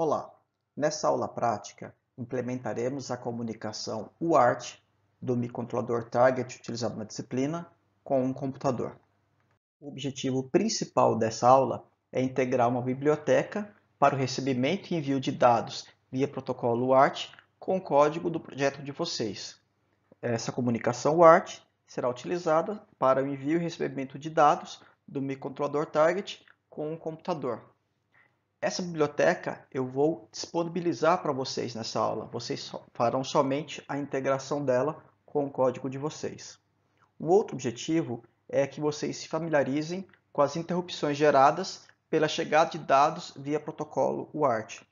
Olá! Nessa aula prática, implementaremos a comunicação UART do microcontrolador target utilizado na disciplina com um computador. O objetivo principal dessa aula é integrar uma biblioteca para o recebimento e envio de dados via protocolo UART com o código do projeto de vocês. Essa comunicação UART será utilizada para o envio e recebimento de dados do microcontrolador target com um computador. Essa biblioteca eu vou disponibilizar para vocês nessa aula. Vocês farão somente a integração dela com o código de vocês. Um outro objetivo é que vocês se familiarizem com as interrupções geradas pela chegada de dados via protocolo UART.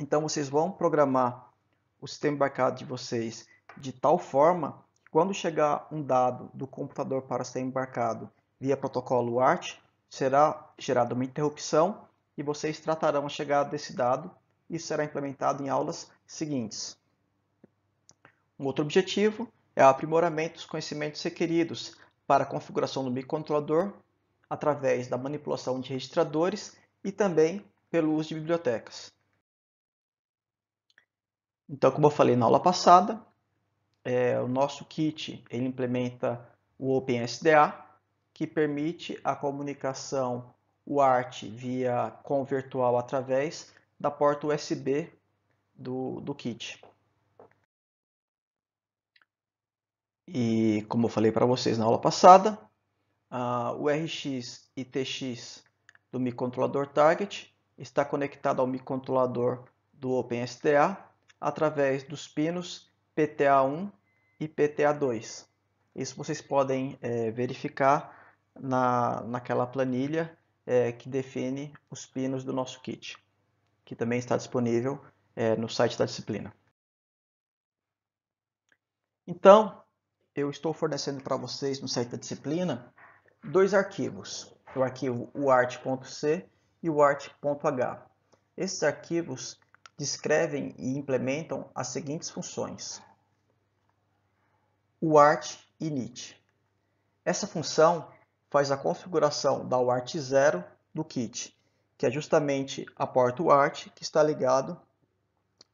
Então, vocês vão programar o sistema embarcado de vocês de tal forma que quando chegar um dado do computador para ser embarcado via protocolo UART, será gerada uma interrupção e vocês tratarão a chegada desse dado. Isso será implementado em aulas seguintes. Um outro objetivo é o aprimoramento dos conhecimentos requeridos para a configuração do microcontrolador através da manipulação de registradores e também pelo uso de bibliotecas. Então, como eu falei na aula passada, é, o nosso kit ele implementa o OpenSDA, que permite a comunicação o ART via com virtual através da porta USB do, do kit. E como eu falei para vocês na aula passada, uh, o RX e TX do microcontrolador target está conectado ao microcontrolador do OpenSTA através dos pinos PTA1 e PTA2. Isso vocês podem é, verificar na, naquela planilha é, que define os pinos do nosso kit, que também está disponível é, no site da disciplina. Então, eu estou fornecendo para vocês no site da disciplina dois arquivos, o arquivo uart.c e o uart.h. Esses arquivos descrevem e implementam as seguintes funções. UART init. Essa função faz a configuração da UART 0 do kit, que é justamente a porta UART que está ligado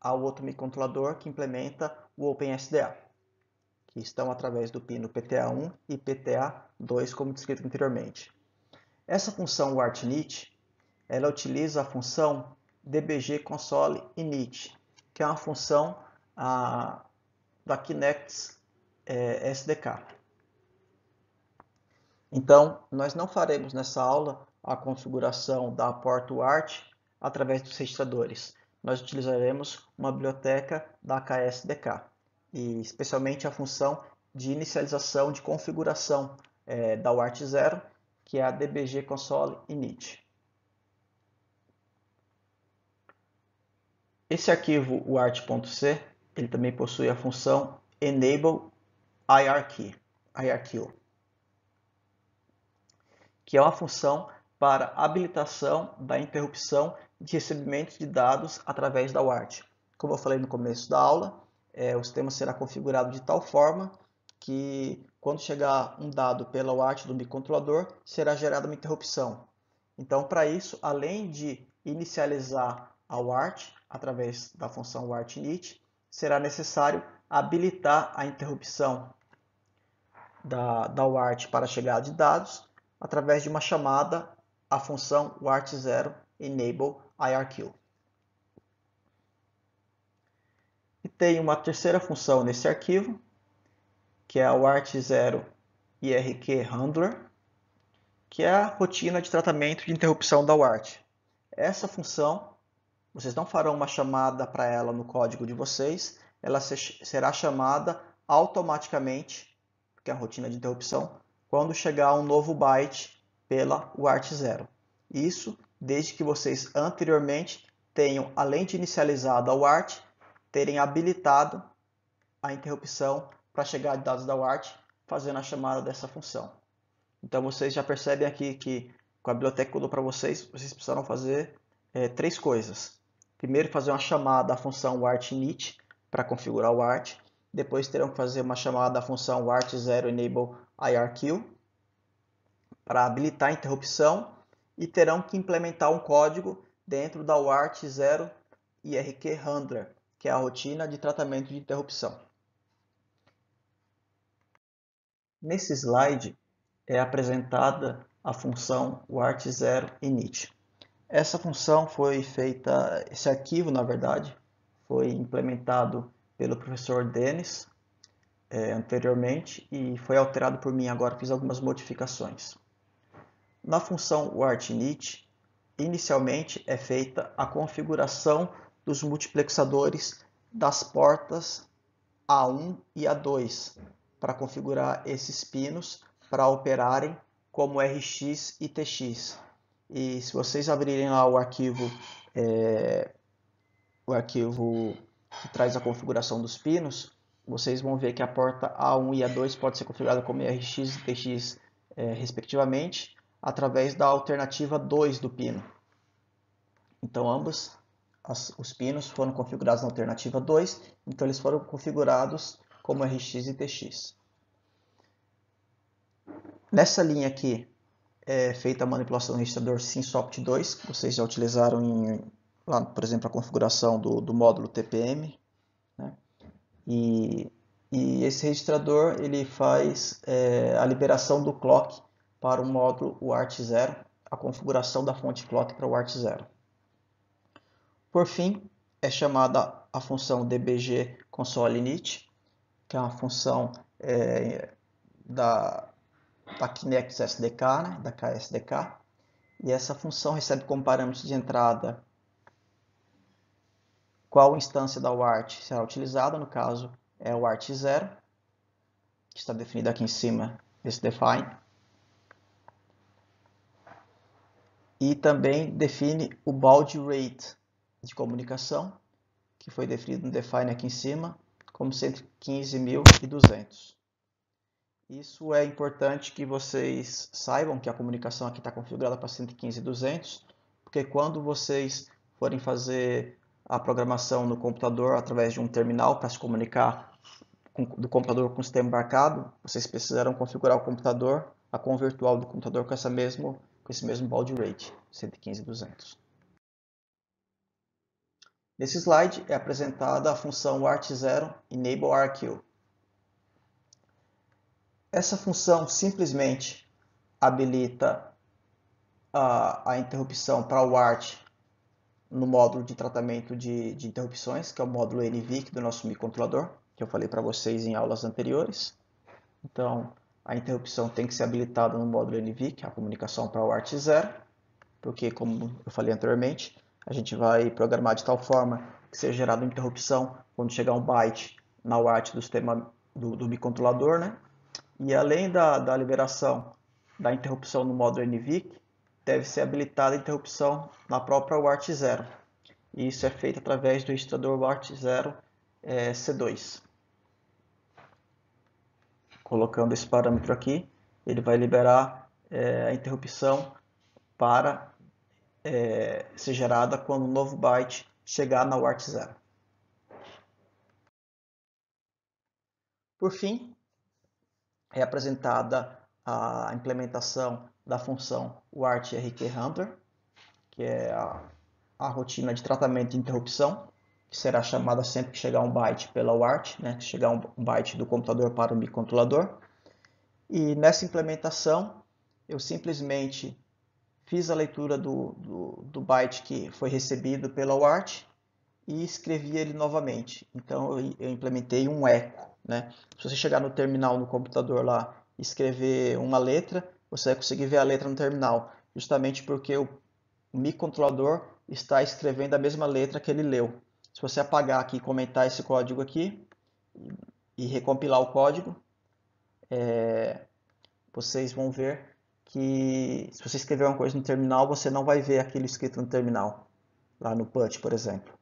ao outro microcontrolador que implementa o OpenSDA, que estão através do pino PTA1 e PTA2, como descrito anteriormente. Essa função UART_init, ela utiliza a função dbg console init, que é uma função a, ah, da Kinect é, eh, SDK. Então, nós não faremos nessa aula a configuração da porta UART através dos registradores. Nós utilizaremos uma biblioteca da KSDK, e especialmente a função de inicialização de configuração é, da UART 0, que é a DBG Console Init. Esse arquivo, UART.c ele também possui a função enable hierarchy, que é uma função para habilitação da interrupção de recebimento de dados através da UART. Como eu falei no começo da aula, é, o sistema será configurado de tal forma que quando chegar um dado pela UART do microcontrolador, será gerada uma interrupção. Então, para isso, além de inicializar a UART através da função UART será necessário habilitar a interrupção da, da UART para a chegada de dados através de uma chamada à função wart0 enable IRQ. E tem uma terceira função nesse arquivo, que é o wart0 IRQ handler, que é a rotina de tratamento de interrupção da wart. Essa função, vocês não farão uma chamada para ela no código de vocês, ela será chamada automaticamente, porque é a rotina de interrupção, quando chegar um novo byte pela UART0. Isso desde que vocês anteriormente tenham, além de inicializado a UART, terem habilitado a interrupção para chegar de dados da UART, fazendo a chamada dessa função. Então vocês já percebem aqui que com a biblioteca que eu dou para vocês, vocês precisaram fazer é, três coisas. Primeiro, fazer uma chamada à função UART_init para configurar o UART. Depois terão que fazer uma chamada à função UART0 enable IRQ para habilitar a interrupção e terão que implementar um código dentro da UART 0 IRQ Handler, que é a rotina de tratamento de interrupção. Nesse slide é apresentada a função UART0 init. Essa função foi feita, esse arquivo, na verdade, foi implementado pelo professor Dennis é, anteriormente e foi alterado por mim agora, fiz algumas modificações. Na função WartNit, inicialmente é feita a configuração dos multiplexadores das portas A1 e A2 para configurar esses pinos para operarem como RX e TX. E se vocês abrirem lá o arquivo, é, o arquivo que traz a configuração dos pinos, vocês vão ver que a porta A1 e A2 pode ser configurada como RX e TX, é, eh, respectivamente, através da alternativa 2 do pino. Então, ambos as, os pinos foram configurados na alternativa 2, então eles foram configurados como RX e TX. Nessa linha aqui é feita a manipulação do registrador SimSoft 2, que vocês já utilizaram em, lá, por exemplo, a configuração do, do módulo TPM, e, e esse registrador ele faz é, a liberação do clock para o módulo UART0, a configuração da fonte clock para o UART0. Por fim, é chamada a função dbg console init, que é uma função é, da, da Kinect SDK, né, da KSDK, e essa função recebe como parâmetros de entrada qual instância da UART será utilizada, no caso é o UART 0, que está definido aqui em cima desse define. E também define o baud rate de comunicação, que foi definido no define aqui em cima, como 115.200. Isso é importante que vocês saibam que a comunicação aqui está configurada para 115.200, porque quando vocês forem fazer a programação no computador através de um terminal para se comunicar com, do computador com o sistema embarcado. Vocês precisaram configurar o computador, a com virtual do computador com, essa mesmo, com esse mesmo baud rate, 115.200. Nesse slide é apresentada a função ART0 EnableRQ. Essa função simplesmente habilita a, a interrupção para o ART no módulo de tratamento de, de interrupções, que é o módulo NVIC do nosso microcontrolador, que eu falei para vocês em aulas anteriores. Então, a interrupção tem que ser habilitada no módulo NVIC, é a comunicação para o ART 0, porque, como eu falei anteriormente, a gente vai programar de tal forma que seja gerada uma interrupção quando chegar um byte na UART do sistema do, do microcontrolador, né? E além da, da liberação da interrupção no módulo NVIC, deve ser habilitada a interrupção na própria WART 0. E isso é feito através do registrador WART 0 é, C2. Colocando esse parâmetro aqui, ele vai liberar é, a interrupção para é, ser gerada quando um novo byte chegar na WART 0. Por fim, é apresentada a implementação da função WartRQ Handler, que é a, a, rotina de tratamento de interrupção, que será chamada sempre que chegar um byte pela WART, né, que chegar um byte do computador para o microcontrolador. E nessa implementação, eu simplesmente fiz a leitura do, do, do byte que foi recebido pela WART e escrevi ele novamente. Então eu, eu implementei um eco. Né? Se você chegar no terminal no computador lá escrever uma letra, você vai conseguir ver a letra no terminal, justamente porque o microcontrolador está escrevendo a mesma letra que ele leu. Se você apagar aqui e comentar esse código aqui e recompilar o código, é, vocês vão ver que se você escrever uma coisa no terminal, você não vai ver aquilo escrito no terminal, lá no PUT, por exemplo.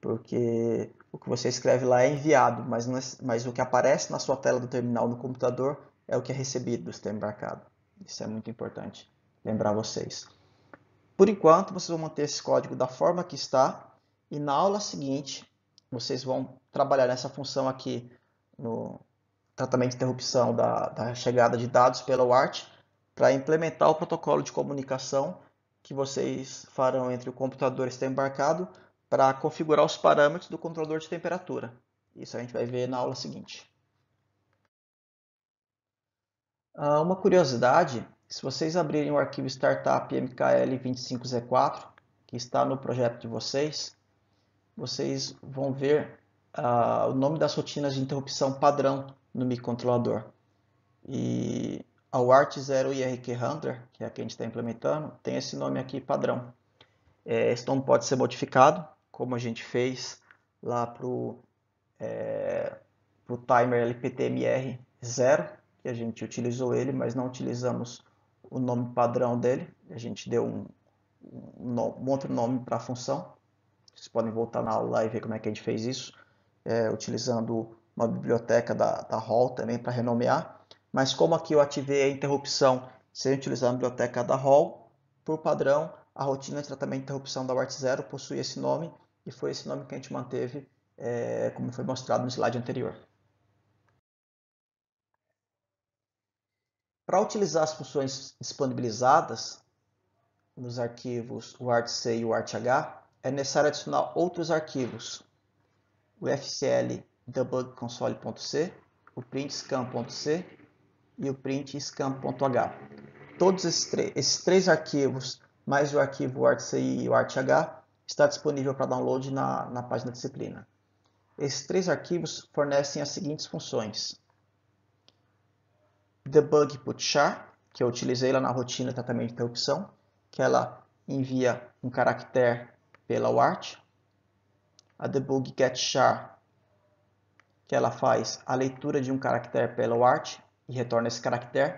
Porque o que você escreve lá é enviado, mas, é, mas o que aparece na sua tela do terminal no computador é o que é recebido do sistema embarcado. Isso é muito importante lembrar vocês. Por enquanto, vocês vão manter esse código da forma que está e na aula seguinte vocês vão trabalhar nessa função aqui no tratamento de interrupção da, da chegada de dados pela UART para implementar o protocolo de comunicação que vocês farão entre o computador e o sistema embarcado para configurar os parâmetros do controlador de temperatura. Isso a gente vai ver na aula seguinte. Ah, uma curiosidade, se vocês abrirem o arquivo startup mkl25z4, que está no projeto de vocês, vocês vão ver uh, o nome das rotinas de interrupção padrão no microcontrolador. E a WART0 IRQ que é a que a gente está implementando, tem esse nome aqui padrão. É, esse nome pode ser modificado, como a gente fez lá para o é, pro timer LPTMR0, que a gente utilizou ele, mas não utilizamos o nome padrão dele. A gente deu um, um, um outro nome para a função. Vocês podem voltar na aula e ver como é que a gente fez isso, é, utilizando uma biblioteca da, da Hall também para renomear. Mas como aqui eu ativei a interrupção sem utilizar a biblioteca da Hall, por padrão, a rotina de tratamento de interrupção da WART0 possui esse nome e foi esse nome que a gente manteve, é, como foi mostrado no slide anterior. Para utilizar as funções disponibilizadas nos arquivos o e o é necessário adicionar outros arquivos, o fcl debugconsole.c, o printscan.c e o printscan.h. Todos esses, esses, três arquivos, mais o arquivo ArtC e o está disponível para download na, na página disciplina. Esses três arquivos fornecem as seguintes funções debug put char, que eu utilizei lá na rotina de tratamento de interrupção, que ela envia um caractere pela UART. A debug get char, que ela faz a leitura de um caractere pela UART e retorna esse caractere.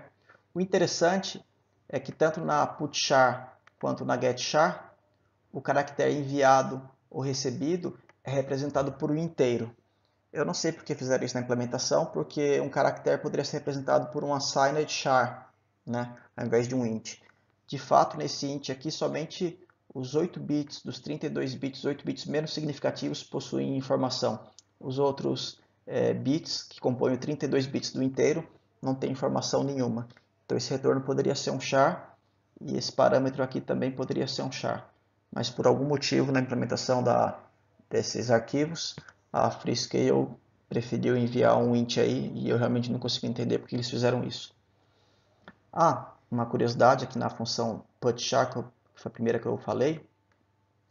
O interessante é que tanto na put char quanto na get char, o caractere enviado ou recebido é representado por um inteiro. Eu não sei por que fizeram isso na implementação, porque um caractere poderia ser representado por um assigned char, né, ao invés de um int. De fato, nesse int aqui, somente os 8 bits dos 32 bits, 8 bits menos significativos possuem informação. Os outros é, bits, que compõem 32 bits do inteiro, não têm informação nenhuma. Então esse retorno poderia ser um char e esse parâmetro aqui também poderia ser um char. Mas por algum motivo na implementação da, desses arquivos, a Freescale preferiu enviar um int aí e eu realmente não consigo entender porque eles fizeram isso. Ah, uma curiosidade aqui na função putShackle, que foi a primeira que eu falei,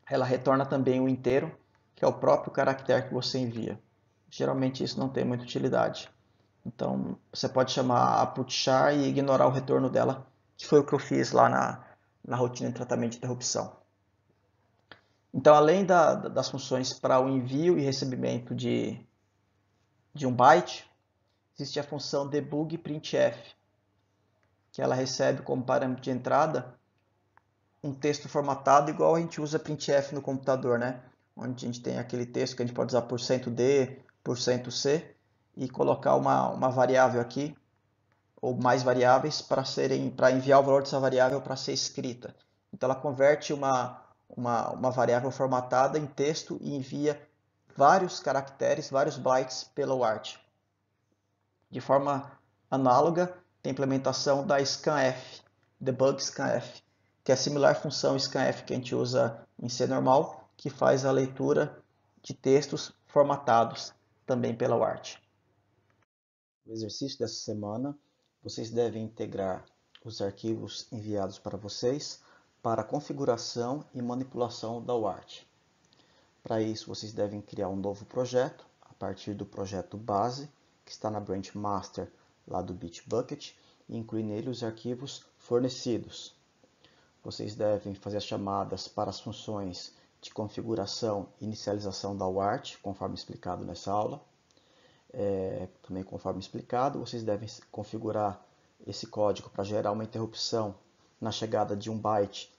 ela retorna também o inteiro, que é o próprio caractere que você envia. Geralmente isso não tem muita utilidade. Então você pode chamar a putchar e ignorar o retorno dela, que foi o que eu fiz lá na, na rotina de tratamento de interrupção. Então, além da, das funções para o envio e recebimento de, de um byte, existe a função debug printf, que ela recebe como parâmetro de entrada um texto formatado igual a gente usa printf no computador, né? Onde a gente tem aquele texto que a gente pode usar por %d, por %c e colocar uma, uma variável aqui ou mais variáveis para serem para enviar o valor dessa variável para ser escrita. Então ela converte uma uma, uma variável formatada em texto e envia vários caracteres, vários bytes pela UART. De forma análoga, tem a implementação da scanf, debug scanf, que é a similar função scanf que a gente usa em C normal, que faz a leitura de textos formatados também pela UART. No exercício dessa semana, vocês devem integrar os arquivos enviados para vocês para a configuração e manipulação da UART. Para isso, vocês devem criar um novo projeto, a partir do projeto base, que está na branch master lá do Bitbucket, e incluir nele os arquivos fornecidos. Vocês devem fazer as chamadas para as funções de configuração e inicialização da UART, conforme explicado nessa aula. É, também conforme explicado, vocês devem configurar esse código para gerar uma interrupção na chegada de um byte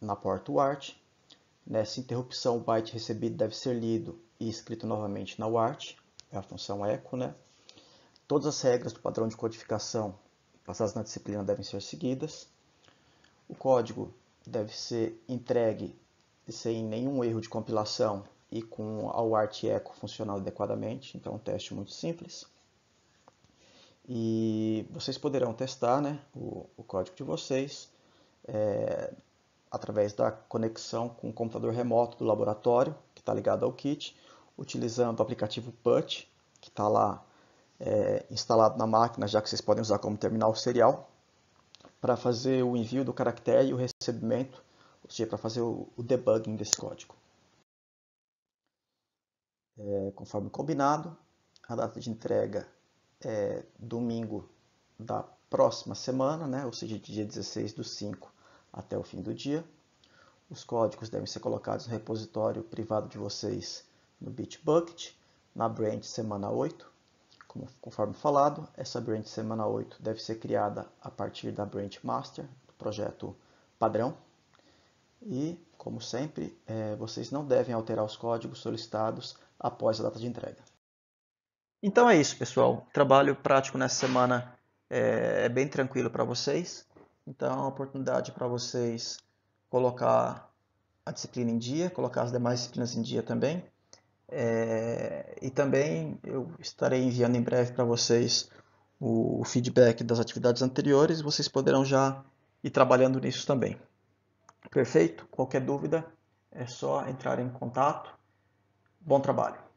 na porta UART. Nessa interrupção, o byte recebido deve ser lido e escrito novamente na UART, é a função echo, né? Todas as regras do padrão de codificação passadas na disciplina devem ser seguidas. O código deve ser entregue sem nenhum erro de compilação e com a UART echo funcionando adequadamente, então é um teste muito simples. E vocês poderão testar né, o, o código de vocês é, através da conexão com o computador remoto do laboratório, que está ligado ao kit, utilizando o aplicativo PUT, que está lá é, instalado na máquina, já que vocês podem usar como terminal serial, para fazer o envio do caractere e o recebimento, ou seja, para fazer o, o debugging desse código. É, conforme combinado, a data de entrega é domingo da próxima semana, né? ou seja, dia 16 do 5 até o fim do dia. Os códigos devem ser colocados no repositório privado de vocês no Bitbucket, na branch semana 8. Como, conforme falado, essa branch semana 8 deve ser criada a partir da branch master, do projeto padrão. E, como sempre, é, vocês não devem alterar os códigos solicitados após a data de entrega. Então é isso, pessoal. O trabalho prático nessa semana é, é bem tranquilo para vocês. Então, é uma oportunidade para vocês colocar a disciplina em dia, colocar as demais disciplinas em dia também. É, e também eu estarei enviando em breve para vocês o feedback das atividades anteriores, vocês poderão já ir trabalhando nisso também. Perfeito? Qualquer dúvida é só entrar em contato. Bom trabalho!